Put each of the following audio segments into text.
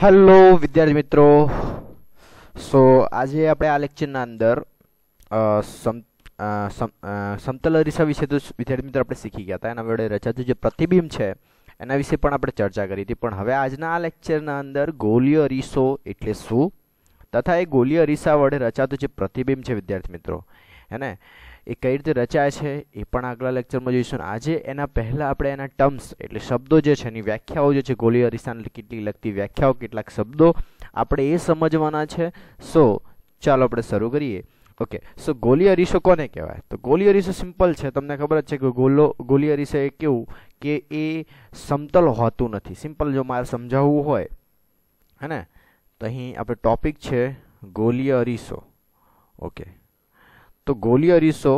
hello વિદ્યાર્થી મિત્રો સો આજે આપણે આ લેક્ચરના અંદર સમતલ અરીસા વિશે તો વિદ્યાર્થી મિત્રો આપણે શીખી ગયા હતા એના વડે રચાતું જે પ્રતિબિંબ છે એના વિશે પણ આપણે ચર્ચા કરી હતી પણ હવે આજના આ લેક્ચરના અંદર ગોલી અરીસો એટલે શું તથા એ ગોલી અરીસા વડે રચાતું જે પ્રતિબિંબ છે વિદ્યાર્થી મિત્રો હેને એ કઈ રીતે રચાય છે એ પણ આગલા લેક્ચરમાં જોઈશું આજે એના પહેલાં આપણે એના ટર્મ્સ એટલે શબ્દો જે છે એની વ્યાખ્યાઓ જે છે ગોલી અરીસાને કેટલી લગતી વ્યાખ્યાઓ કેટલાક શબ્દો આપણે એ સમજવાના છે સો ચાલો આપણે શરૂ કરીએ ઓકે સો ગોલી અરીસો કોને કહેવાય તો ગોલી અરીસો સિમ્પલ છે તમને ખબર જ છે કે ગોલો ગોલી અરીસો એ કેવું કે એ સમતલ હોતું નથી સિમ્પલ જો મારે સમજાવવું હોય હે ને તો અહીં આપણે ટોપિક છે ગોલી અરીસો ઓકે તો ગોલીય રીસો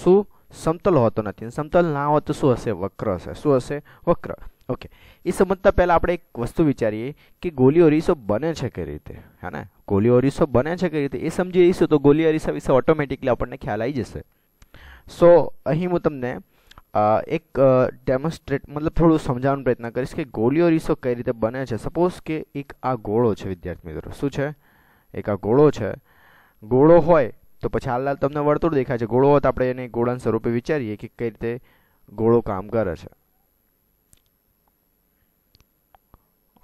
શું સમતલ હોતો નથી સમતલ ના હોય તો શું હશે વક્ર હશે શું હશે વક્ર ઓકે એ સમજતા પહેલાં આપણે એક વસ્તુ વિચારીએ કે ગોલીય રીસો બને છે કઈ રીતે હે ને ગોલીય રીસો બને છે કઈ રીતે એ સમજી રહીશું તો ગોલીય રીસા વિશે ઓટોમેટિકલી આપણને ખ્યાલ આવી જશે સો અહીં હું તમને એક ડેમોન્સ્ટ્રેટ મતલબ થોડું સમજાવવાનો પ્રયત્ન કરીશ કે ગોલીઓ રીસો કઈ રીતે બને છે સપોઝ કે એક આ ગોળો છે વિદ્યાર્થી મિત્રો શું છે એક આ ગોળો છે ગોળો હોય તો પછી હાલ હાલ તમને વર્તુળ દેખાય છે ગોળો તો આપણે એને ગોળાના સ્વરૂપે વિચારીએ કે કઈ રીતે ગોળો કામ કરે છે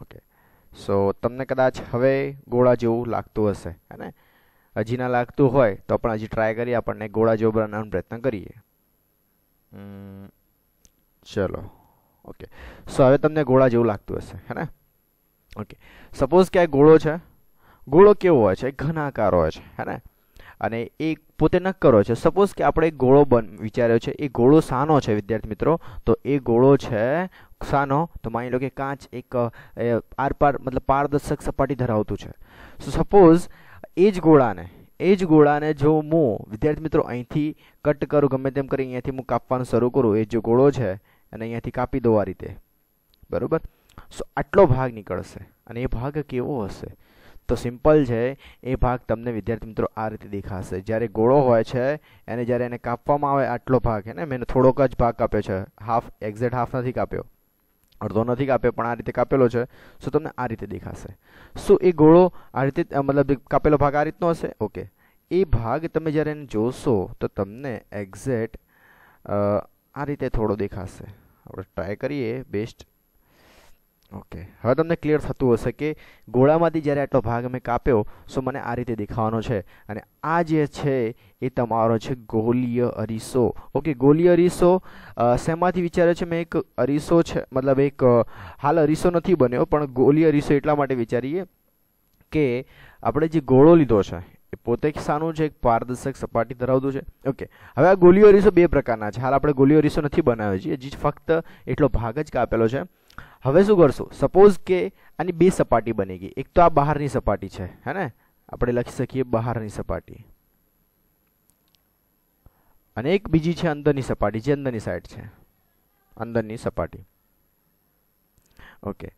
ઓકે સો તમને કદાચ હવે ગોળા જેવું લાગતું હશે હે હજી ના લાગતું હોય તો પણ હજી ટ્રાય કરીએ આપણને ગોળા જેવું બનાવવાનો પ્રયત્ન કરીએ ચલો ઓકે સો હવે તમને ગોળા જેવું લાગતું હશે હે ઓકે સપોઝ કે ગોળો છે ગોળો કેવો હોય છે ઘનાકાર હોય છે હે અને એ પોતે ન કરો છે સપોઝ કે આપણે ગોળો બન વિચાર્યો છે એ ગોળો સાનો છે વિદ્યાર્થી મિત્રો તો એ ગોળો છે સાનો તો માની લો કે કાચ એક આરપાર મતલબ પારદર્શક સપાટી ધરાવતું છે સો સપોઝ એ જ ગોળાને એ જ ગોળાને જો હું વિદ્યાર્થી મિત્રો અહીંથી કટ કરું ગમે તેમ કરી અહીંયાથી હું કાપવાનું શરૂ કરું એ જે ગોળો છે અને અહીંયાથી કાપી દો આ રીતે બરાબર સો આટલો ભાગ નીકળશે અને એ ભાગ કેવો હશે તો સિમ્પલ છે એ ભાગ તમને વિદ્યાર્થી મિત્રો આ રીતે દેખાશે જ્યારે ગોળો હોય છે એને જ્યારે એને કાપવામાં આવે આટલો ભાગ એને મેં થોડોક જ ભાગ કાપ્યો છે હાફ એક્ઝેક્ટ હાફ નથી કાપ્યો અડધો નથી કાપ્યો પણ આ રીતે કાપેલો છે સો તમને આ રીતે દેખાશે સો એ ગોળો આ રીતે મતલબ કાપેલો ભાગ આ રીતનો હશે ઓકે એ ભાગ તમે જ્યારે એને જોશો તો તમને એક્ઝેક્ટ આ રીતે થોડો દેખાશે આપણે ટ્રાય કરીએ બેસ્ટ ઓકે હવે તમને ક્લિયર થતું હશે કે ગોળામાંથી જ્યારે આટલો ભાગ મેં કાપ્યો સો મને આ રીતે દેખાવાનો છે અને આ જે છે એ તમારો છે ગોલીય અરીસો ઓકે ગોલીય અરીસો શેમાંથી વિચાર્યો છે મેં એક અરીસો છે મતલબ એક હાલ અરીસો નથી બન્યો પણ ગોલીય અરીસો એટલા માટે વિચારીએ કે આપણે જે ગોળો લીધો છે એ પોતે શાનું છે એક પારદર્શક સપાટી ધરાવતું છે ઓકે હવે આ ગોલીય અરીસો બે પ્રકારના છે હાલ આપણે ગોલીય અરીસો નથી બનાવ્યો છીએ જે ફક્ત એટલો ભાગ જ કાપેલો છે હવે શું કરશું સપોઝ કે આની બે સપાટી બની ગઈ એક તો આ બહારની સપાટી છે હે ને આપણે લખી શકીએ બહારની સપાટી અને એક બીજી છે અંદરની સપાટી જે અંદરની સાઈડ છે અંદરની સપાટી ઓકે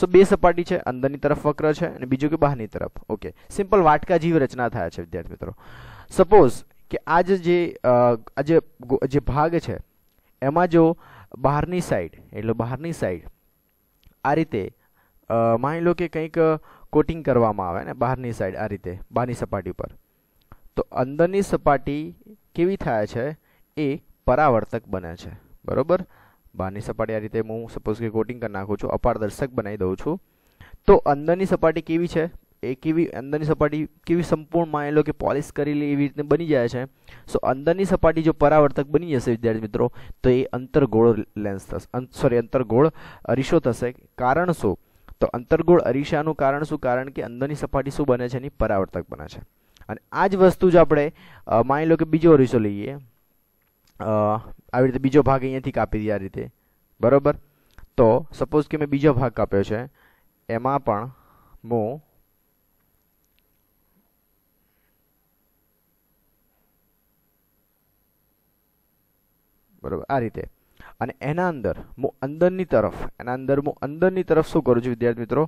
સો બે સપાટી છે અંદરની તરફ વક્ર છે અને બીજું કે બહારની તરફ ઓકે સિમ્પલ વાટકા જેવી રચના થાય છે વિદ્યાર્થી મિત્રો સપોઝ કે આજે જે ભાગ છે એમાં જો બહારની સાઈડ એટલે બહારની સાઈડ આ રીતે માની લો કે કંઈક કોટિંગ કરવામાં આવે ને બહારની સાઈડ આ રીતે બહારની સપાટી પર તો અંદરની સપાટી કેવી થાય છે એ પરાવર્તક બને છે બરાબર બહારની સપાટી આ રીતે હું સપોઝ કે કોટિંગ કરી નાખું છું અપારદર્શક બનાવી દઉં છું તો અંદરની સપાટી કેવી છે એ કેવી અંદરની સપાટી કેવી સંપૂર્ણ માની લો કે પોલિશ કરેલી એવી રીતે બની જાય છે સો અંદરની સપાટી જો પરાવર્તક બની જશે વિદ્યાર્થી મિત્રો તો એ અંતરગોળ લેન્સ થશે સોરી અંતરગોળ અરીસો થશે કારણ શું તો અંતરગોળ અરીસાનું કારણ શું કારણ કે અંદરની સપાટી શું બને છે એની પરાવર્તક બને છે અને આ જ વસ્તુ જ આપણે માની લો કે બીજો અરીસો લઈએ આવી રીતે બીજો ભાગ અહીંયાથી કાપી દઈએ આ રીતે બરાબર તો સપોઝ કે મેં બીજો ભાગ કાપ્યો છે એમાં પણ હું બરાબર આ રીતે અને એના અંદર હું અંદરની તરફ એના અંદર હું અંદરની તરફ શું કરું છું વિદ્યાર્થી મિત્રો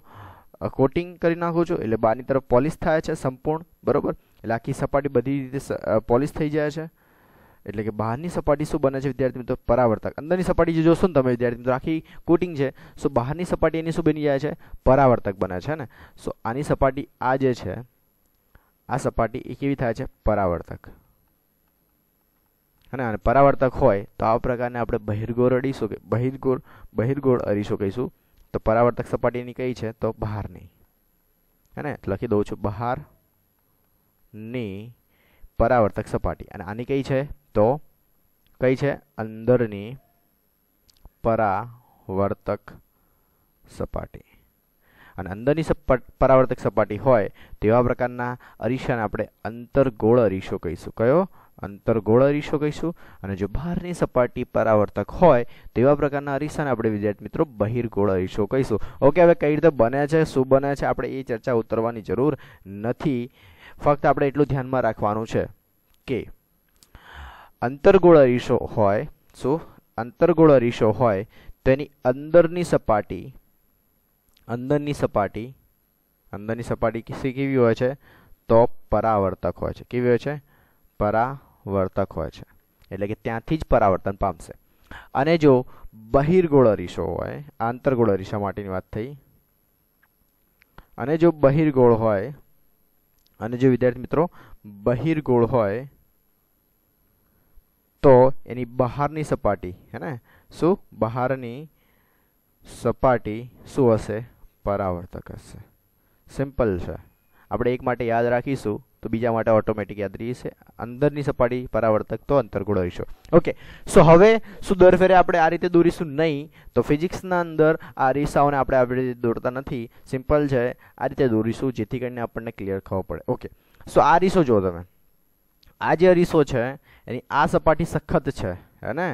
કોટિંગ કરી નાખું છું એટલે બહારની તરફ પોલિશ થાય છે સંપૂર્ણ બરોબર એટલે આખી સપાટી બધી રીતે પોલિશ થઈ જાય છે એટલે કે બહારની સપાટી શું બને છે વિદ્યાર્થી મિત્રો પરાવર્તક અંદરની સપાટી જે જોશો ને તમે વિદ્યાર્થી મિત્રો આખી કોટિંગ છે સો બહારની સપાટી એની શું બની જાય છે પરાવર્તક બને છે ને સો આની સપાટી આ જે છે આ સપાટી એ કેવી થાય છે પરાવર્તક અને પરાવર્તક હોય તો આ પ્રકારને આપણે બહિર્ગોળ અડીશું કે બહિર્ગોળ બહિર્ગોળ અરીસો કહીશું તો પરાવર્તક સપાટીની કઈ છે તો બહારની હે લખી દઉં છું બહારની પરાવર્તક સપાટી અને આની કઈ છે તો કઈ છે અંદરની પરાવર્તક સપાટી અને અંદરની પરાવર્તક સપાટી હોય તેવા પ્રકારના અરીસાને આપણે અંતરગોળ અરીશો કહીશું કયો અંતરગોળ અરીસો કહીશું અને જો બહારની સપાટી પરાવર્તક હોય તેવા પ્રકારના અરીસાને આપણે વિદ્યાર્થી મિત્રો બહિર્ગોળ અરીસો કહીશું ઓકે હવે કઈ રીતે બને છે શું બને છે આપણે એ ચર્ચા ઉતરવાની જરૂર નથી ફક્ત આપણે એટલું ધ્યાનમાં રાખવાનું છે કે અંતરગોળ અરીસો હોય શું અંતરગોળ અરીસો હોય તેની અંદરની સપાટી અંદરની સપાટી અંદરની સપાટી કેવી હોય છે તો પરાવર્તક હોય છે કેવી હોય છે પરા વર્તક હોય છે એટલે કે ત્યાંથી જ પરાવર્તન પામશે અને જો બહિર્ગોળ અરીસો હોય આંતરગોળ અરીસા માટેની વાત થઈ અને જો બહિર્ગોળ હોય અને જો વિદ્યાર્થી મિત્રો બહિર્ગોળ હોય તો એની બહારની સપાટી હે ને શું બહારની સપાટી શું હશે પરાવર્તક હશે સિમ્પલ છે આપણે એક માટે યાદ રાખીશું તો બીજા માટે ઓટોમેટિક યાદ રહેશે અંદરની સપાટી પરાવર્તક તો અંતર્ગોળ હોઈશું ઓકે સો હવે શું દર ફેરે આપણે આ રીતે દોરીશું નહીં તો ફિઝિક્સના અંદર આ રેસાઓને આપણે આવી રીતે દોરતા નથી સિમ્પલ છે આ રીતે દોરીશું જેથી કરીને આપણને ક્લિયર ખબર પડે ઓકે સો આ રીસો જુઓ તમે આ જે અરીસો છે એની આ સપાટી સખત છે હે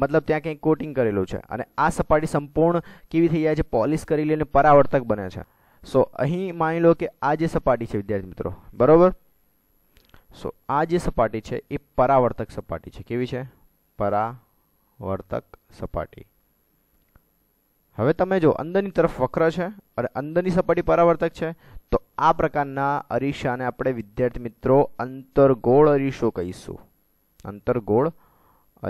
મતલબ ત્યાં ક્યાંક કોટિંગ કરેલું છે અને આ સપાટી સંપૂર્ણ કેવી થઈ જાય છે પોલિશ કરી લઈને પરાવર્તક બને છે સો અહીં માની લો કે આ જે સપાટી છે વિદ્યાર્થી મિત્રો બરોબર સો આ જે સપાટી છે એ પરાવર્તક સપાટી છે કેવી છે પરાવર્તક સપાટી હવે તમે જો અંદરની તરફ વક્ર છે અને અંદરની સપાટી પરાવર્તક છે તો આ પ્રકારના અરીસાને આપણે વિદ્યાર્થી મિત્રો અંતરગોળ અરીસો કહીશું અંતરગોળ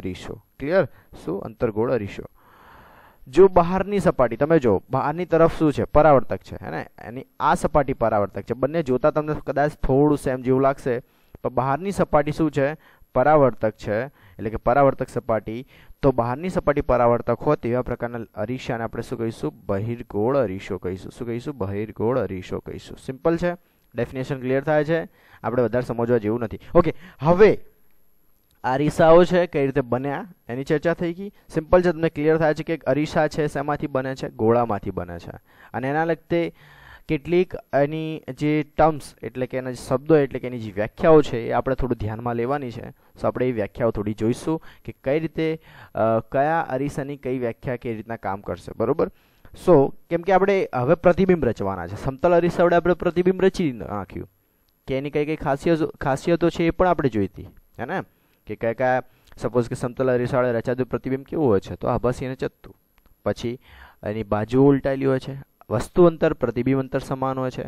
અરીસો ક્લિયર શું અંતરગોળ અરીસો જો બહારની સપાટી તમે જો બહારની તરફ શું છે પરાવર્તક છે હે ને એની આ સપાટી પરાવર્તક છે બંને જોતા તમને કદાચ થોડું સેમ જેવું લાગશે પણ બહારની સપાટી શું છે પરાવર્તક છે એટલે કે પરાવર્તક સપાટી તો બહારની સપાટી પરાવર્તક હોત એવા પ્રકારના અરીસાને આપણે શું કહીશું બહિર્ગોળ અરીશો કહીશું શું કહીશું બહિર્ગોળ અરીશો કહીશું સિમ્પલ છે ડેફિનેશન ક્લિયર થાય છે આપણે વધારે સમજવા જેવું નથી ઓકે હવે આ અરીસાઓ છે કઈ રીતે બન્યા એની ચર્ચા થઈ ગઈ સિમ્પલ છે તમને ક્લિયર થાય છે કે અરીસા છે શેમાંથી બને છે ગોળામાંથી બને છે અને એના લગતે કેટલીક એની જે ટર્મ્સ એટલે કે એના શબ્દો એટલે કે એની જે વ્યાખ્યાઓ છે એ આપણે થોડું ધ્યાનમાં લેવાની છે સો આપણે એ વ્યાખ્યાઓ થોડી જોઈશું કે કઈ રીતે કયા અરીસાની કઈ વ્યાખ્યા કઈ રીતના કામ કરશે બરાબર સો કેમ કે આપણે હવે પ્રતિબિંબ રચવાના છે સમતલ અરીસાવડે આપણે પ્રતિબિંબ રચી નાખ્યું કે એની કઈ કઈ ખાસિયતો ખાસિયતો છે એ પણ આપણે જોઈતી હે ને કે કયા કયા સપોઝ કે સમતલ અરીસાવાળા રચાતું પ્રતિબિંબ કેવું હોય છે તો આભાસી અને ચત્તું પછી એની બાજુ ઉલટાયેલી હોય છે વસ્તુ અંતર પ્રતિબિંબ અંતર સમાન હોય છે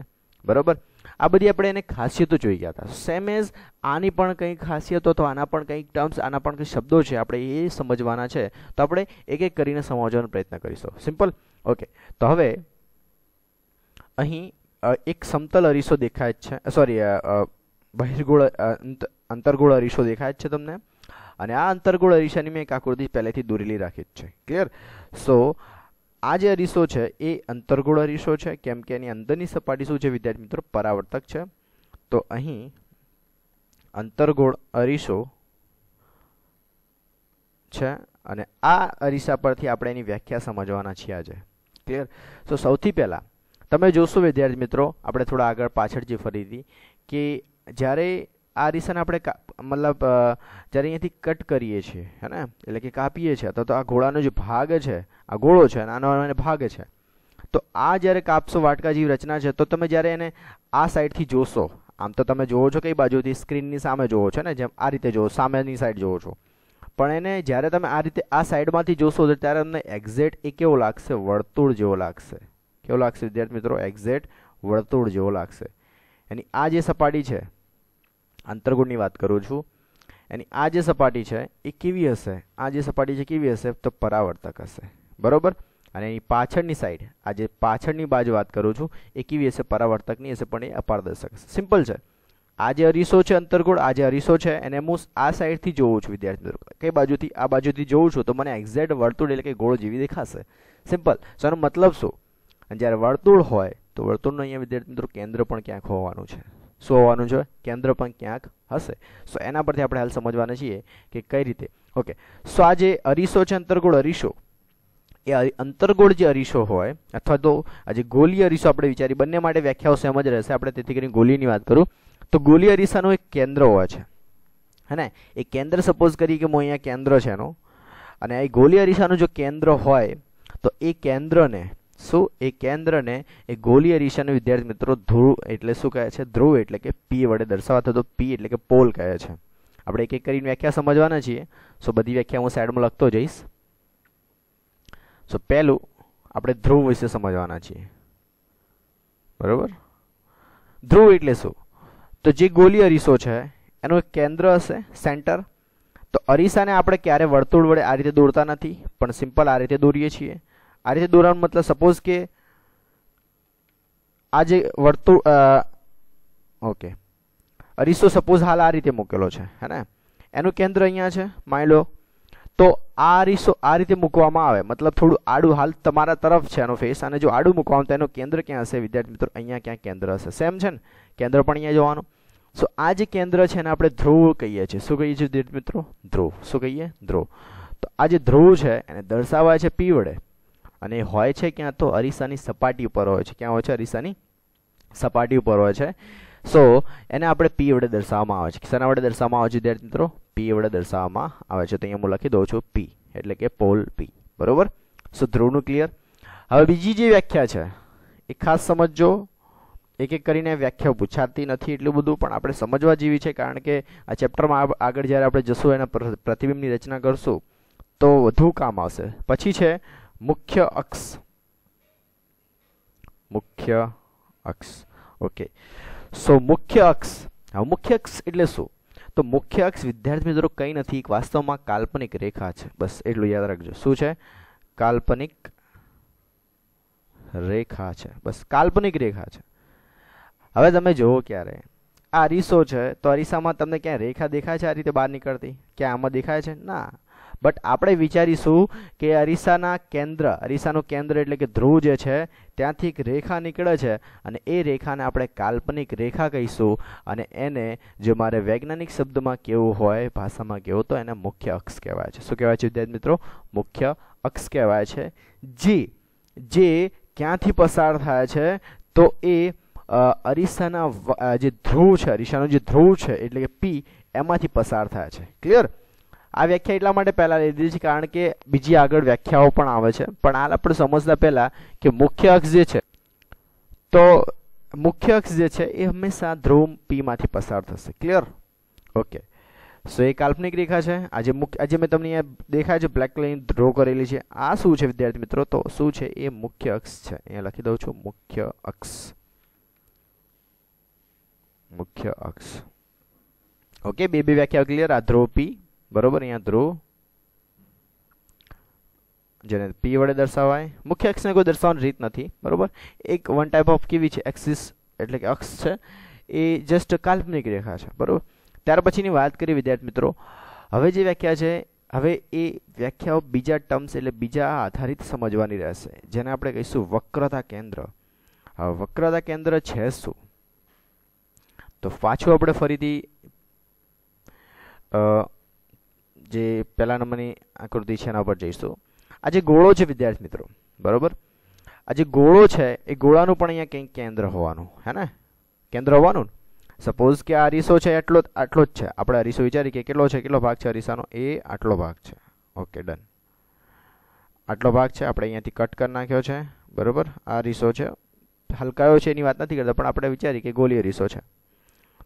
બરાબર આ બધી આપણે એને ખાસિયતો જોઈ ગયા હતા સેમ એઝ આની પણ કંઈક ખાસિયતો અથવા આના પણ કંઈક ટર્મ્સ આના પણ કંઈક શબ્દો છે આપણે એ સમજવાના છે તો આપણે એક એક કરીને સમજવાનો પ્રયત્ન કરીશું સિમ્પલ ઓકે તો હવે અહીં એક સમતલ અરીસો દેખાય છે સોરી બહિર્ગોળ અંત અંતર્ગોળ અરીસો દેખાય જ છે તમને અને આ અંતર્ગોળ અરીસાની મેં એક આકૃતિ પહેલેથી દોરેલી રાખી જ છે ક્લિયર સો આ જે અરીસો છે એ અંતર્ગોળ અરીસો છે કેમ કે એની અંદરની સપાટી શું છે વિદ્યાર્થી મિત્રો પરાવર્તક છે તો અહીં અંતર્ગોળ અરીસો છે અને આ અરીસા પરથી આપણે એની વ્યાખ્યા સમજવાના છીએ આજે ક્લિયર તો સૌથી પહેલાં તમે જોશો વિદ્યાર્થી મિત્રો આપણે થોડા આગળ પાછળ જે ફરીથી કે જ્યારે આ રિસન આપણે મતલબ જ્યારે અહીંયાથી કટ કરીએ છીએ હે ને એટલે કે કાપીએ છીએ અથવા તો આ ઘોડાનો જે ભાગ છે આ ઘોડો છે નાનો અને ભાગ છે તો આ જ્યારે કાપશો વાટકા જેવી રચના છે તો તમે જ્યારે એને આ સાઈડથી જોશો આમ તો તમે જોવો છો કઈ બાજુથી સ્ક્રીનની સામે જોવો છો ને જેમ આ રીતે જોવો સામેની સાઈડ જોવો છો પણ એને જ્યારે તમે આ રીતે આ સાઈડમાંથી જોશો ત્યારે તમને એક્ઝેક્ટ એ કેવો લાગશે વર્તુળ જેવો લાગશે કેવો લાગશે વિદ્યાર્થી મિત્રો એક્ઝેક્ટ વર્તુળ જેવો લાગશે એની આ જે સપાટી છે આંતરગુણની વાત કરું છું એની આ જે સપાટી છે એ કેવી હશે આ જે સપાટી છે કેવી હશે તો પરાવર્તક હશે બરોબર અને એની પાછળની સાઈડ આ જે પાછળની બાજુ વાત કરું છું એ કેવી હશે પરાવર્તકની હશે પણ એ અપારદર્શક હશે સિમ્પલ છે આ જે અરીસો છે અંતર્ગોળ આ જે અરીસો છે એને હું આ સાઈડથી જોઉં છું વિદ્યાર્થી મિત્રો કઈ બાજુથી આ બાજુથી જોઉં છું તો મને એક્ઝેક્ટ વર્તુળ એટલે કે ગોળ જેવી દેખાશે સિમ્પલ સો એનો મતલબ શું જ્યારે વર્તુળ હોય તો વર્તુળનો અહીંયા વિદ્યાર્થી મિત્રો કેન્દ્ર પણ ક્યાંક હોવાનું છે શું હોવાનું છે કેન્દ્ર પણ ક્યાંક હશે સો એના પરથી આપણે હાલ સમજવાના છીએ કે કઈ રીતે ઓકે સો આ જે અરીસો છે અંતર્ગોળ અરીસો એ અંતર્ગોળ જે અરીસો હોય અથવા તો આજે ગોલી અરીસો આપણે વિચારી બંને માટે વ્યાખ્યાઓ સેમ જ રહેશે આપણે તેથી કરીને ગોલીની વાત કરું તો ગોલી અરીસાનું એક કેન્દ્ર હોય છે હે ને એ કેન્દ્ર સપોઝ કરી કે હું અહીંયા કેન્દ્ર છે એનું અને એ ગોલી અરીસાનું જો કેન્દ્ર હોય તો એ કેન્દ્રને શું એ કેન્દ્રને એ ગોલી દિશાના વિદ્યાર્થી મિત્રો ધ્રુવ એટલે શું કહે છે ધ્રુવ એટલે કે પી વડે દર્શાવાતો તો પી એટલે કે પોલ કહે છે આપણે એક એક કરીને વ્યાખ્યા સમજવાના છીએ સો બધી વ્યાખ્યા હું સાઈડમાં લખતો જઈશ સો પહેલું આપણે ધ્રુવ વિશે સમજવાના છીએ બરોબર ધ્રુવ એટલે શું તો જે ગોલી અરીસો છે એનું એક કેન્દ્ર હશે સેન્ટર તો અરીસાને આપણે ક્યારે વર્તુળ વડે આ રીતે દોરતા નથી પણ સિમ્પલ આ રીતે દોરીએ છીએ આ રીતે દોરવાનું મતલબ સપોઝ કે આ જે વર્તુળ ઓકે અરીસો સપોઝ હાલ આ રીતે મૂકેલો છે હે ને એનું કેન્દ્ર અહીંયા છે માની લો તો આ અરીસો આ રીતે મૂકવામાં આવે મતલબ થોડું આડું હાલ તમારા તરફ છે એનો ફેસ અને જો આડું મૂકવાનું તો એનું કેન્દ્ર ક્યાં હશે વિદ્યાર્થી મિત્રો અહીંયા ક્યાં કેન્દ્ર હશે સેમ છે ને કેન્દ્ર પણ અહીંયા જોવાનું સો આ જે કેન્દ્ર છે એને આપણે ધ્રુવ કહીએ છીએ શું કહીએ છીએ વિદ્યાર્થી મિત્રો ધ્રુવ શું કહીએ ધ્રુવ તો આ જે ધ્રુવ છે એને દર્શાવાય છે પી વડે અને હોય છે ક્યાં તો અરીસાની સપાટી ઉપર હોય છે ક્યાં હોય છે અરીસાની સપાટી ઉપર હોય છે સો એને આપણે પી વડે દર્શાવવામાં આવે છે શેના વડે દર્શાવવામાં આવે છે વિદ્યાર્થી મિત્રો પી વડે દર્શાવવામાં આવે છે તો અહીંયા હું લખી દઉં છું પી એટલે કે પોલ પી બરોબર સો ધ્રુવનું ક્લિયર હવે બીજી જે વ્યાખ્યા છે એ ખાસ સમજજો એક એક કરીને વ્યાખ્યા પૂછાતી નથી એટલું બધું પણ આપણે સમજવા જેવી છે કારણ કે આ ચેપ્ટરમાં આગળ જ્યારે આપણે જશું એના પ્રતિબિંબની રચના કરશું તો વધુ કામ આવશે પછી છે મુખ્ય અક્ષ મુખ્ય અક્ષ ઓકે સો મુખ્ય અક્ષ હવે મુખ્ય અક્ષ એટલે શું તો મુખ્ય અક્ષ વિદ્યાર્થી મિત્રો કંઈ નથી વાસ્તવમાં કાલ્પનિક રેખા છે બસ એટલું યાદ રાખજો શું છે કાલ્પનિક રેખા છે બસ કાલ્પનિક રેખા છે હવે તમે જુઓ ક્યારે આ અરીસો છે તો અરીસામાં તમને ક્યાં રેખા દેખાય છે આ રીતે બહાર નીકળતી ક્યાં આમાં દેખાય છે ના બટ આપણે વિચારીશું કે અરીસાના કેન્દ્ર અરીસાનું કેન્દ્ર એટલે કે ધ્રુવ જે છે ત્યાંથી એક રેખા નીકળે છે અને એ રેખાને આપણે કાલ્પનિક રેખા કહીશું અને એને જો મારે વૈજ્ઞાનિક શબ્દમાં કેવું હોય ભાષામાં કેવું તો એને મુખ્ય અક્ષ કહેવાય છે શું કહેવાય છે વિદ્યાર્થી મિત્રો મુખ્ય અક્ષ કહેવાય છે જે જે ક્યાંથી પસાર થાય છે તો એ અરીસાના જે ધ્રુવ છે અરીસાનો જે ધ્રુવ છે એટલે કે પી એમાંથી પસાર થાય છે ક્લિયર આ વ્યાખ્યા એટલા માટે પહેલાં લીધી છે કારણ કે બીજી આગળ વ્યાખ્યાઓ પણ આવે છે પણ આ આપણે સમજતા પહેલાં કે મુખ્ય અક્ષ જે છે તો મુખ્ય અક્ષ જે છે એ હંમેશા ધ્રુવ પીમાંથી પસાર થશે ક્લિયર ઓકે સો એ કાલ્પનિક રેખા છે આજે મુખ્ય આજે મેં તમને અહીંયા દેખાય છે બ્લેક લાઈન ડ્રો કરેલી છે આ શું છે વિદ્યાર્થી મિત્રો તો શું છે એ મુખ્ય અક્ષ છે અહીંયા લખી દઉં છું મુખ્ય અક્ષ મુખ્ય અક્ષ ઓકે બે બે વ્યાખ્યા ક્લિયર આ ધ્રુવ પી બરોબર અહીંયા ધ્રુવ જેને પી વડે દર્શાવાય મુખ્ય અક્ષને કોઈ દર્શાવવાની રીત નથી બરોબર એક વન ટાઈપ ઓફ કેવી છે એક્સિસ એટલે કે અક્ષ છે એ જસ્ટ કાલ્પનિક રેખા છે બરોબર ત્યાર પછીની વાત કરીએ વિદ્યાર્થી મિત્રો હવે જે વ્યાખ્યા છે હવે એ વ્યાખ્યાઓ બીજા ટર્મ્સ એટલે બીજા આધારિત સમજવાની રહેશે જેને આપણે કહીશું વક્રતા કેન્દ્ર હવે વક્રતા કેન્દ્ર છે શું તો પાછું આપણે ફરીથી જે પહેલા નંબરની આકૃતિ છે એના ઉપર જઈશું આ જે ગોળો છે વિદ્યાર્થી મિત્રો બરોબર આ જે ગોળો છે એ ગોળાનું પણ અહીંયા કંઈક કેન્દ્ર હોવાનું હે ને કેન્દ્ર હોવાનું સપોઝ કે આ અરીસો છે એટલો આટલો જ છે આપણે અરીસો વિચારી કે કેટલો છે કેટલો ભાગ છે અરીસાનો એ આટલો ભાગ છે ઓકે ડન આટલો ભાગ છે આપણે અહીંયાથી કટ કરી નાખ્યો છે બરોબર આ અરીસો છે હલકાયો છે એની વાત નથી કરતા પણ આપણે વિચારીએ કે ગોલીય અરીસો છે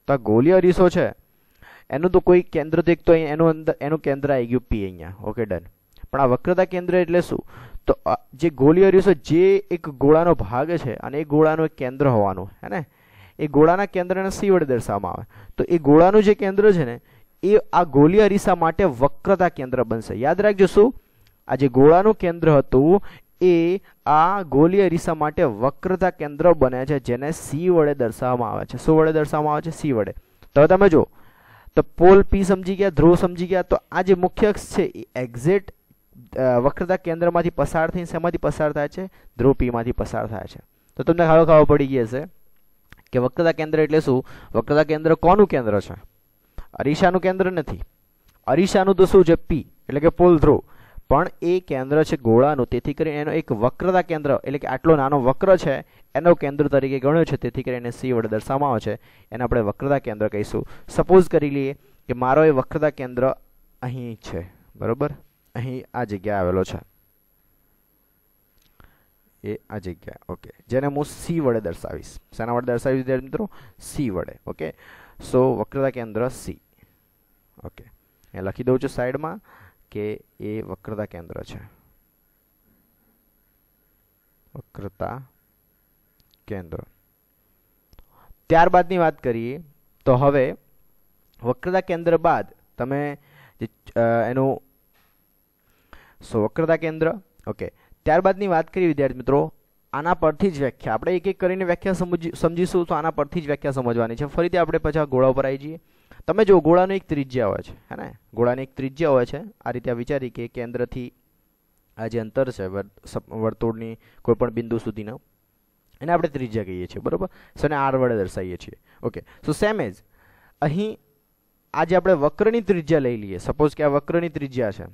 તો આ ગોલીય અરીસો છે એનું તો કોઈ કેન્દ્ર દેખતો હોય એનું અંદર એનું કેન્દ્ર આવી ગયું પી અહીંયા ઓકે ડન પણ આ વક્રતા કેન્દ્ર એટલે શું તો જે ગોળીય રહ્યું છે જે એક ગોળાનો ભાગ છે અને એ ગોળાનું એક કેન્દ્ર હોવાનું હે ને એ ગોળાના કેન્દ્રને સી વડે દર્શાવવામાં આવે તો એ ગોળાનું જે કેન્દ્ર છે ને એ આ ગોલીય અરીસા માટે વક્રતા કેન્દ્ર બનશે યાદ રાખજો શું આ જે ગોળાનું કેન્દ્ર હતું એ આ ગોલીય અરીસા માટે વક્રતા કેન્દ્ર બને છે જેને સી વડે દર્શાવવામાં આવે છે શું વડે દર્શાવવામાં આવે છે સી વડે તો તમે જો તો પોલ પી સમજી ગયા ધ્રુવ સમજી ગયા તો આ જે મુખ્ય અક્ષ છે એ એક્ઝેક્ટ વક્રતા કેન્દ્રમાંથી પસાર થઈને શેમાંથી પસાર થાય છે ધ્રુવ પીમાંથી પસાર થાય છે તો તમને ખાવ ખાવ પડી ગઈ હશે કે વક્રતા કેન્દ્ર એટલે શું વક્રતા કેન્દ્ર કોનું કેન્દ્ર છે અરીસાનું કેન્દ્ર નથી અરીસાનું તો શું છે પી એટલે કે પોલ ધ્રુવ પણ એ કેન્દ્ર છે ગોળાનું તેથી કરીને એનો એક વક્રતા કેન્દ્ર એટલે કે આટલો નાનો વક્ર છે એનો કેન્દ્ર તરીકે ગણ્યો છે તેથી કરીને સી વડે દર્શાવવામાં છે એને આપણે વક્રતા કેન્દ્ર કહીશું સપોઝ કરી લઈએ કે મારો એ વક્રતા કેન્દ્ર અહીં છે બરોબર અહીં આ જગ્યા આવેલો છે એ આ જગ્યા ઓકે જેને હું સી વડે દર્શાવીશ શાના વડે દર્શાવીશ વિદ્યાર્થી મિત્રો સી વડે ઓકે સો વક્રતા કેન્દ્ર સી ઓકે એ લખી દઉં છું સાઈડમાં કે એ વક્રતા કેન્દ્ર છે વક્રતા કેન્દ્ર ત્યારબાદની વાત કરીએ તો હવે વક્રતા કેન્દ્ર બાદ તમે એનું સો વક્રતા કેન્દ્ર ઓકે ત્યારબાદની વાત કરીએ વિદ્યાર્થી મિત્રો આના પરથી જ વ્યાખ્યા આપણે એક એક કરીને વ્યાખ્યા સમજી સમજીશું તો આના પરથી જ વ્યાખ્યા સમજવાની છે ફરીથી આપણે પછી આ ગોળા ઉપર આવી જઈએ તમે જો ગોળાનું એક ત્રિજ્યા હોય છે હે ને ગોળાની એક ત્રિજ્યા હોય છે આ રીતે આ વિચારી કે કેન્દ્રથી આ જે અંતર છે વર્તુળની કોઈપણ બિંદુ સુધીના એને આપણે ત્રિજ્યા કહીએ છીએ બરાબર સો એને આર વડે દર્શાવીએ છીએ ઓકે સો સેમ એજ અહીં આજે આપણે વક્રની ત્રિજ્યા લઈ લઈએ સપોઝ કે આ વક્રની ત્રિજ્યા છે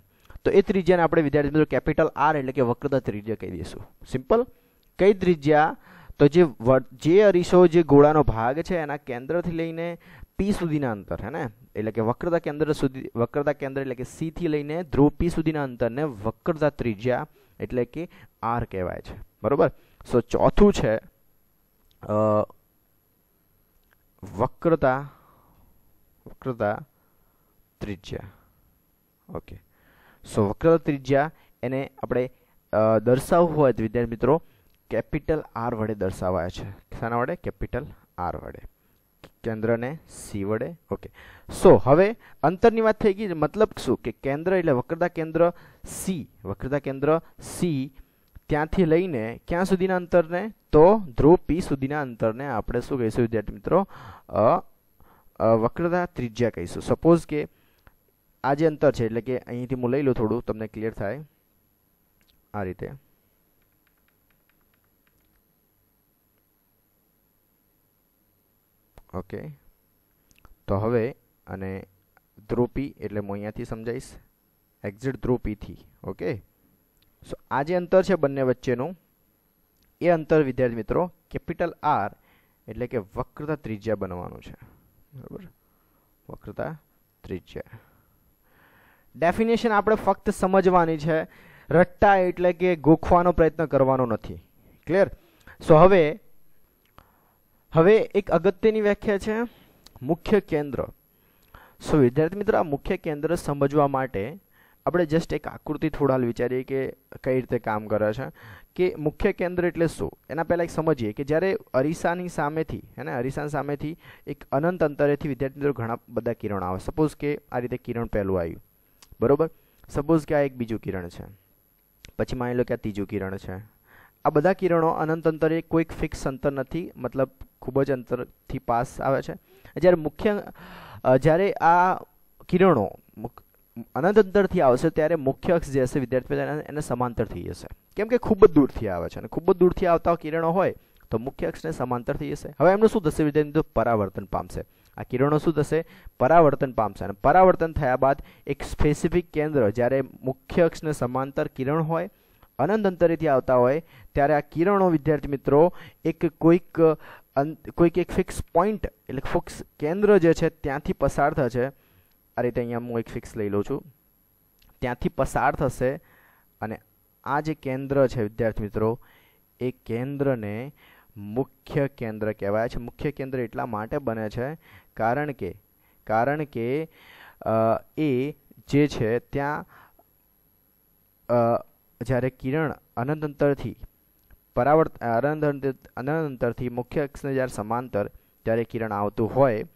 તો એ ત્રિજ્યાને આપણે વિદ્યાર્થી મિત્રો કેપિટલ આર એટલે કે વક્રતા ત્રિજ્યા કહી દઈશું સિમ્પલ કઈ ત્રિજ્યા તો જે જે અરીસો જે ગોળાનો ભાગ છે એના કેન્દ્રથી લઈને પી સુધીના અંતર હે ને એટલે કે વક્રતા કેન્દ્ર સુધી વક્રતા કેન્દ્ર એટલે કે સી થી લઈને ધ્રુવ પી સુધીના અંતરને વક્રતા ત્રિજ્યા એટલે કે આર કહેવાય છે બરોબર સો ચોથું છે વક્રતા વક્રતા ત્રિજ્યા ઓકે સો વક્રતા ત્રિજ્યા એને આપણે દર્શાવવું હોય તો વિદ્યાર્થી મિત્રો કેપિટલ આર વડે દર્શાવાય છે શાના વડે કેપિટલ આર વડે કેન્દ્રને સી વડે ઓકે સો હવે અંતરની વાત થઈ ગઈ મતલબ શું કે કેન્દ્ર એટલે વક્રતા કેન્દ્ર સી વક્રતા કેન્દ્ર સી ત્યાંથી લઈને ક્યાં સુધીના અંતરને તો ધ્રુવ પી સુધીના અંતરને આપણે શું કહીશું વિદ્યાર્થી મિત્રો વક્રતા ત્રિજ્યા કહીશું સપોઝ કે આ જે અંતર છે એટલે કે અહીંથી હું લઈ લઉં થોડું તમને ક્લિયર થાય આ રીતે ઓકે તો હવે અને ધ્રુપી એટલે હું અહીંયાથી સમજાવીશ એક્ઝિટ ધ્રુપીથી ઓકે સો આ જે અંતર છે બંને વચ્ચેનું એ અંતર વિદ્યાર્થી મિત્રો કેપિટલ આર એટલે કે વક્રતા ત્રિજ્યા બનવાનું છે બરાબર વક્રતા ત્રિજ્યા ડેફિનેશન આપણે ફક્ત સમજવાની છે રટ્ટા એટલે કે ગોખવાનો પ્રયત્ન કરવાનો નથી ક્લિયર સો હવે હવે એક અગત્યની વ્યાખ્યા છે મુખ્ય કેન્દ્ર સો વિદ્યાર્થી મિત્રો આ મુખ્ય કેન્દ્ર સમજવા માટે આપણે જસ્ટ એક આકૃતિ થોડા વિચારીએ કે કઈ રીતે કામ કરે છે કે મુખ્ય કેન્દ્ર એટલે શું એના પહેલાં એક સમજીએ કે જ્યારે અરીસાની સામેથી હે ને અરીસાની સામેથી એક અનંત અંતરેથી વિદ્યાર્થી મિત્રો ઘણા બધા કિરણો આવે સપોઝ કે આ રીતે કિરણ પહેલું આવ્યું બરાબર સપોઝ કે આ એક બીજું કિરણ છે પછી માની લો કે આ ત્રીજું કિરણ છે આ બધા કિરણો અનંત અંતરે કોઈક ફિક્સ અંતર નથી મતલબ ખૂબ જ અંતરથી પાસ આવે છે જ્યારે મુખ્ય જ્યારે આ કિરણો અનંત અંતરથી આવશે ત્યારે મુખ્ય અક્ષ જે હશે વિદ્યાર્થી એને સમાંતર થઈ જશે કેમ કે ખૂબ જ દૂરથી આવે છે અને ખૂબ જ દૂરથી આવતા કિરણો હોય તો મુખ્ય અક્ષને સમાંતર થઈ જશે હવે એમનું શું થશે વિદ્યાર્થી તો પરાવર્તન પામશે આ કિરણો શું થશે પરાવર્તન પામશે અને પરાવર્તન થયા બાદ એક સ્પેસિફિક કેન્દ્ર જ્યારે મુખ્ય અક્ષને સમાંતર કિરણ હોય અનંત અંતરેથી આવતા હોય ત્યારે આ કિરણો વિદ્યાર્થી મિત્રો એક કોઈક કોઈક એક ફિક્સ પોઈન્ટ એટલે ફિક્સ કેન્દ્ર જે છે ત્યાંથી પસાર થશે આ રીતે અહીંયા હું એક ફિક્સ લઈ લઉં છું ત્યાંથી પસાર થશે અને આ જે કેન્દ્ર છે વિદ્યાર્થી મિત્રો એ કેન્દ્રને મુખ્ય કેન્દ્ર કહેવાય છે મુખ્ય કેન્દ્ર એટલા માટે બને છે કારણ કે કારણ કે એ જે છે ત્યાં જ્યારે કિરણ અનંત અંતરથી પરાવર્ત અનંતરથી અંતરથી મુખ્ય અક્ષને જ્યારે સમાંતર ત્યારે કિરણ આવતું હોય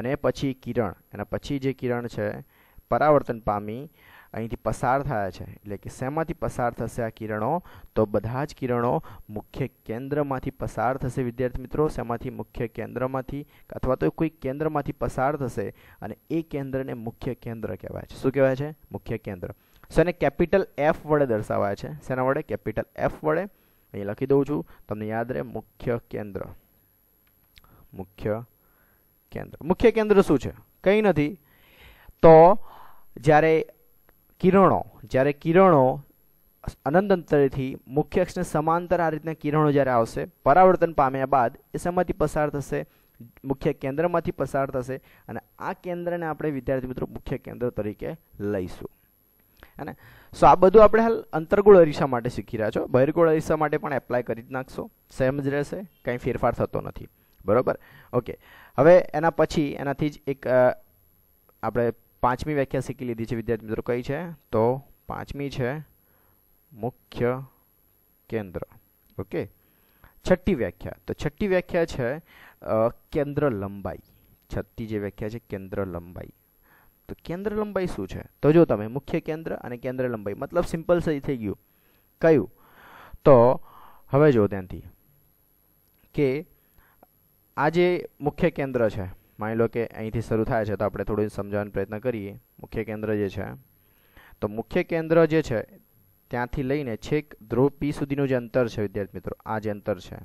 અને પછી કિરણ એના પછી જે કિરણ છે પરાવર્તન પામી અહીંથી પસાર થયા છે એટલે કે શેમાંથી પસાર થશે આ કિરણો તો બધા જ કિરણો મુખ્ય કેન્દ્રમાંથી પસાર થશે વિદ્યાર્થી મિત્રો શેમાંથી મુખ્ય કેન્દ્રમાંથી અથવા તો કોઈ કેન્દ્રમાંથી પસાર થશે અને એ કેન્દ્રને મુખ્ય કેન્દ્ર કહેવાય છે શું કહેવાય છે મુખ્ય કેન્દ્ર સો એને કેપિટલ એફ વડે દર્શાવાય છે શેના વડે કેપિટલ એફ વડે અહીં લખી દઉં છું તમને યાદ રહે મુખ્ય કેન્દ્ર મુખ્ય કેન્દ્ર મુખ્ય કેન્દ્ર શું છે કંઈ નથી તો જ્યારે કિરણો જ્યારે કિરણો અનંત અંતરેથી મુખ્ય અક્ષને સમાંતર આ રીતના કિરણો જ્યારે આવશે પરાવર્તન પામ્યા બાદ એ શેમાંથી પસાર થશે મુખ્ય કેન્દ્રમાંથી પસાર થશે અને આ કેન્દ્રને આપણે વિદ્યાર્થી મિત્રો મુખ્ય કેન્દ્ર તરીકે લઈશું અને સો આ બધું આપણે હાલ અંતર્ગોળ અરીસા માટે શીખી રહ્યા છો બહિર્ગોળ અરીસા માટે પણ એપ્લાય કરી જ નાખશો સેમ જ રહેશે કંઈ ફેરફાર થતો નથી બરાબર ઓકે હવે એના પછી એનાથી જ એક આપણે પાંચમી વ્યાખ્યા શીખી લીધી છે વિદ્યાર્થી મિત્રો કઈ છે તો પાંચમી છે મુખ્ય કેન્દ્ર ઓકે છઠ્ઠી વ્યાખ્યા તો છઠ્ઠી વ્યાખ્યા છે કેન્દ્ર લંબાઈ છઠ્ઠી જે વ્યાખ્યા છે કેન્દ્ર લંબાઈ તો કેન્દ્ર લંબાઈ શું છે તો જો તમે મુખ્ય કેન્દ્ર અને કેન્દ્ર લંબાઈ મતલબ સિમ્પલ સહી થઈ ગયું કયું તો હવે જો ત્યાંથી કે આ જે મુખ્ય કેન્દ્ર છે માની લો કે અહીંથી શરૂ થાય છે તો આપણે થોડું સમજાવવાનો પ્રયત્ન કરીએ મુખ્ય કેન્દ્ર જે છે તો મુખ્ય કેન્દ્ર જે છે ત્યાંથી લઈને છેક ધ્રુવ પી સુધીનું જે અંતર છે વિદ્યાર્થી મિત્રો આ જે અંતર છે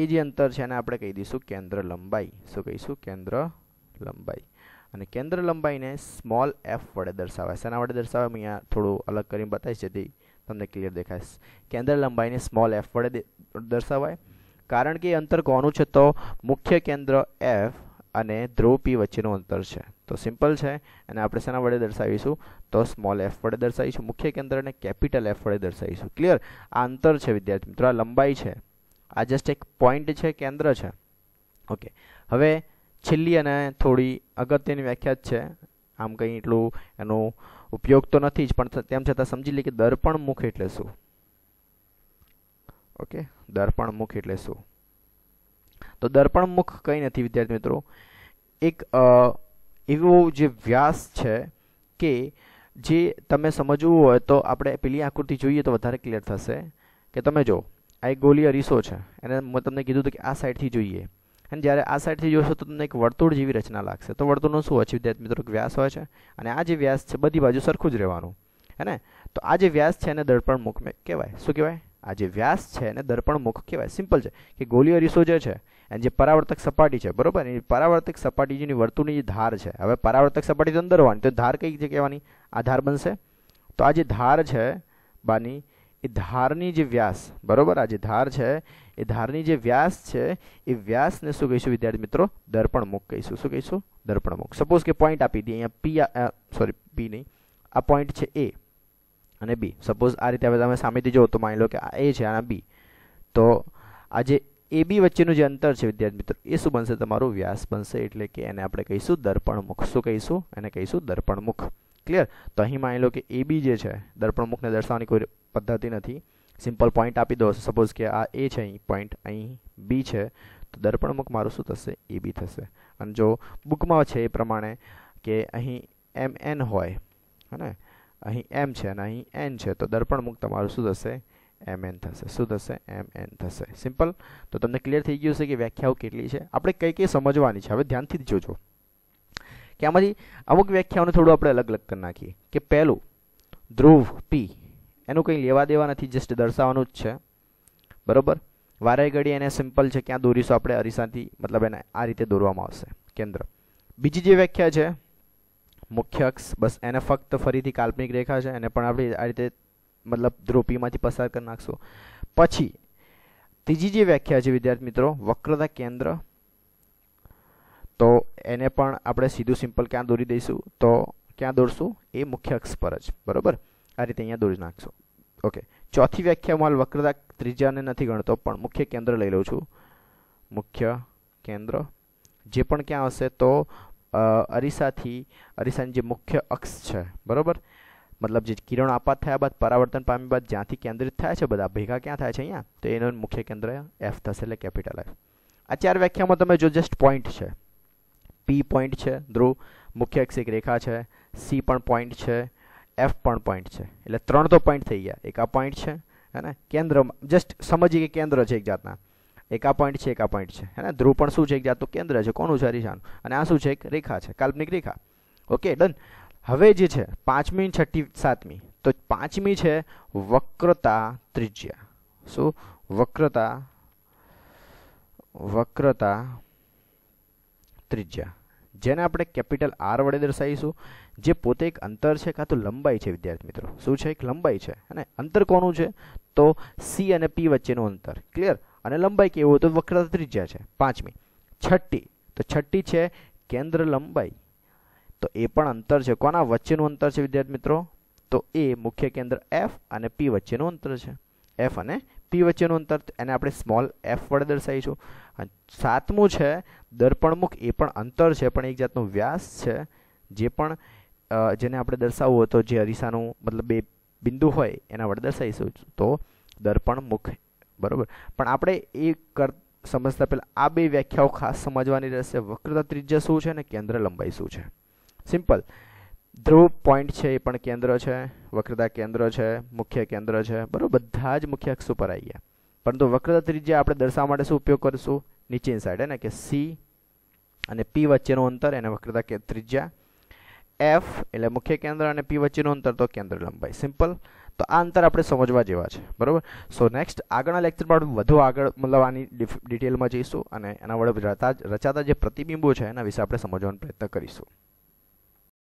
એ જે અંતર છે એને આપણે કહી દઈશું કેન્દ્ર લંબાઈ શું કહીશું કેન્દ્ર લંબાઈ અને કેન્દ્ર લંબાઈને સ્મોલ એફ વડે દર્શાવાય શેના વડે દર્શાવે અહીંયા થોડું અલગ કરીને બતાવીશ જેથી તમને ક્લિયર દેખાય કેન્દ્ર લંબાઈને સ્મોલ એફ વડે દર્શાવાય કારણ કે અંતર કોનું છે તો મુખ્ય કેન્દ્ર એફ અને ધ્રુવ પી વચ્ચેનું અંતર છે તો સિમ્પલ છે અને આપણે શેના વડે દર્શાવીશું તો સ્મોલ એફ વડે દર્શાવીશું મુખ્ય કેન્દ્ર અને કેપિટલ એફ વડે દર્શાવીશું ક્લિયર આ અંતર છે વિદ્યાર્થી મિત્રો આ લંબાઈ છે આ જસ્ટ એક પોઈન્ટ છે કેન્દ્ર છે ઓકે હવે છેલ્લી અને થોડી અગત્યની વ્યાખ્યા જ છે આમ કંઈ એટલું એનો ઉપયોગ તો નથી જ પણ તેમ છતાં સમજી લઈએ કે દર્પણ મુખ એટલે શું ઓકે દર્પણ મુખ એટલે શું તો દર્પણ મુખ કંઈ નથી વિદ્યાર્થી મિત્રો એક એવો જે વ્યાસ છે કે જે તમે સમજવું હોય તો આપણે પેલી આકૃતિ જોઈએ તો વધારે ક્લિયર થશે કે તમે જો આ એક ગોલી રીસો છે એને મેં તમને કીધું હતું કે આ સાઈડથી જોઈએ અને જ્યારે આ સાઈડથી જોશો તો તમને એક વર્તુળ જેવી રચના લાગશે તો વર્તુળનું શું હોય છે વિદ્યાર્થી મિત્રો વ્યાસ હોય છે અને આ જે વ્યાસ છે બધી બાજુ સરખું જ રહેવાનું હે ને તો આ જે વ્યાસ છે એને દર્પણ મુખ કહેવાય શું કહેવાય આ જે વ્યાસ છે એને દર્પણ મુખ કહેવાય સિમ્પલ છે કે ગોલીઓ અરીસો જે છે અને જે પરાવર્તક સપાટી છે બરાબર એ પરાવર્તક સપાટી જેની વર્તુળની જે ધાર છે હવે પરાવર્તક સપાટી અંદર હોવાની તો ધાર કઈ છે કહેવાની આ ધાર બનશે તો આ જે ધાર છે બાની એ ધારની જે વ્યાસ બરોબર આ જે ધાર છે એ ધારની જે વ્યાસ છે એ વ્યાસને શું કહીશું વિદ્યાર્થી મિત્રો દર્પણમુખ કહીશું શું કહીશું દર્પણમુખ સપોઝ કે પોઈન્ટ આપી દઈએ અહીંયા પી સોરી પી નહીં આ પોઈન્ટ છે એ અને બી સપોઝ આ રીતે હવે તમે સામેથી જુઓ તો માની લો કે આ એ છે આના બી તો આ જે એ બી વચ્ચેનું જે અંતર છે વિદ્યાર્થી મિત્રો એ શું બનશે તમારું વ્યાસ બનશે એટલે કે એને આપણે કહીશું દર્પણમુખ શું કહીશું એને કહીશું દર્પણમુખ ક્લિયર તો અહીં માની લો કે એ બી જે છે દર્પણમુખને દર્શાવવાની કોઈ પદ્ધતિ નથી સિમ્પલ પોઈન્ટ આપી દો સપોઝ કે આ એ છે અહીં પોઈન્ટ અહીં બી છે તો દર્પણમુખ મારું શું થશે એ બી થશે અને જો બુકમાં છે એ પ્રમાણે કે અહીં એમ એન હોય હે અહીં એમ છે અને અહીં એન છે તો દર્પણમુખ તમારું શું થશે એમ એન થશે શું થશે એમ એન થશે સિમ્પલ તો તમને ક્લિયર થઈ ગયું છે કે વ્યાખ્યાઓ કેટલી છે આપણે કઈ કઈ સમજવાની છે હવે ધ્યાનથી જ જોજો કે આમાંથી અમુક વ્યાખ્યાઓને થોડું આપણે અલગ અલગ કરી નાખીએ કે પહેલું ધ્રુવ પી એનું કંઈ લેવા દેવા નથી જસ્ટ દર્શાવવાનું જ છે બરાબર વારે ઘડી એને સિમ્પલ છે ક્યાં દોરીશું આપણે અરીસાથી મતલબ એને આ રીતે દોરવામાં આવશે કેન્દ્ર બીજી જે વ્યાખ્યા છે મુખ્ય અક્ષ બસ એને ફક્ત ફરીથી કાલ્પનિક રેખા છે એને પણ આપણે આ રીતે મતલબ ધ્રુપીમાંથી પસાર કરી નાખશું પછી ત્રીજી જે વ્યાખ્યા છે વિદ્યાર્થી મિત્રો વક્રતા કેન્દ્ર તો એને પણ આપણે સીધું સિમ્પલ ક્યાં દોરી દઈશું તો ક્યાં દોરશું એ મુખ્ય અક્ષ પર જ બરાબર આ રીતે અહીંયા દોરી નાખશો ઓકે ચોથી વ્યાખ્યા હું વક્રતા ત્રીજાને નથી ગણતો પણ મુખ્ય કેન્દ્ર લઈ લઉં છું મુખ્ય કેન્દ્ર જે પણ ક્યાં હશે તો અરીસાથી અરીસાની જે મુખ્ય અક્ષ છે બરાબર મતલબ જે કિરણ આપાત થયા બાદ પરાવર્તન પામી બાદ જ્યાંથી કેન્દ્રિત થાય છે બધા ભેગા ક્યાં થાય છે અહીંયા તો એનો મુખ્ય કેન્દ્ર એફ થશે એટલે કેપિટલ એફ આ ચાર વ્યાખ્યામાં તમે જો જસ્ટ પોઈન્ટ છે પી પોઈન્ટ છે ધ્રુવ મુખ્ય અક્ષ એક રેખા છે સી પણ પોઈન્ટ છે એફ પણ પોઈન્ટ છે એટલે ત્રણ તો પોઈન્ટ થઈ ગયા એક આ પોઈન્ટ છે હે ને કેન્દ્રમાં જસ્ટ સમજીએ કે કેન્દ્ર છે એક જાતના એક આ પોઈન્ટ છે એક આ પોઈન્ટ છે હે ને ધ્રુવ પણ શું છે એક જાતનું કેન્દ્ર છે કોનું છે અરીસાનું અને આ શું છે એક રેખા છે કાલ્પનિક રેખા ઓકે ડન હવે જે છે પાંચમી છઠ્ઠી સાતમી તો પાંચમી છે વક્રતા ત્રિજ્યા શું વક્રતા વક્રતા ત્રિજ્યા જેને આપણે કેપિટલ આર વડે દર્શાવીશું જે પોતે એક અંતર છે કાં તો લંબાઈ છે વિદ્યાર્થી મિત્રો શું છે એક લંબાઈ છે અને અંતર કોનું છે તો સી અને પી વચ્ચેનું અંતર ક્લિયર અને લંબાઈ કેવું તો વક્રતા ત્રિજ્યા છે પાંચમી છઠ્ઠી તો છઠ્ઠી છે કેન્દ્ર લંબાઈ તો એ પણ અંતર છે કોના વચ્ચેનું અંતર છે વિદ્યાર્થી મિત્રો તો એ મુખ્ય કેન્દ્ર એફ અને પી વચ્ચેનું અંતર છે એફ અને પી વચ્ચેનું અંતર એને આપણે સ્મોલ એફ વડે દર્શાવીશું સાતમું છે દર્પણમુખ એ પણ અંતર છે પણ એક જાતનો વ્યાસ છે જે પણ જેને આપણે દર્શાવવું હોય તો જે અરીસાનું મતલબ બે બિંદુ હોય એના વડે દર્શાવીશું તો દર્પણ મુખ બરાબર પણ આપણે એ કર સમજતા પહેલાં આ બે વ્યાખ્યાઓ ખાસ સમજવાની રહેશે વક્રતા ત્રિજ્યા શું છે અને કેન્દ્ર લંબાઈ શું છે સિમ્પલ ધ્રુવ પોઈન્ટ છે એ પણ કેન્દ્ર છે વક્રતા કેન્દ્ર છે મુખ્ય કેન્દ્ર છે બરાબર બધા જ મુખ્ય અક્ષ ઉપર આવી ગયા પરંતુ વક્રતા ત્રિજ્યા આપણે દર્શાવવા માટે શું ઉપયોગ કરીશું નીચેની સાઈડ ને કે સી અને પી વચ્ચેનું અંતર એને વક્રતા કે ત્રિજ્યા એફ એટલે મુખ્ય કેન્દ્ર અને પી વચ્ચેનું અંતર તો કેન્દ્ર લંબાઈ સિમ્પલ તો આ અંતર આપણે સમજવા જેવા છે બરાબર સો નેક્સ્ટ આગળના લેક્ચરમાં વધુ આગળ મતલબ આની ડિટેલમાં જઈશું અને એના વડે રચાતા જે પ્રતિબિંબો છે એના વિશે આપણે સમજવાનો પ્રયત્ન કરીશું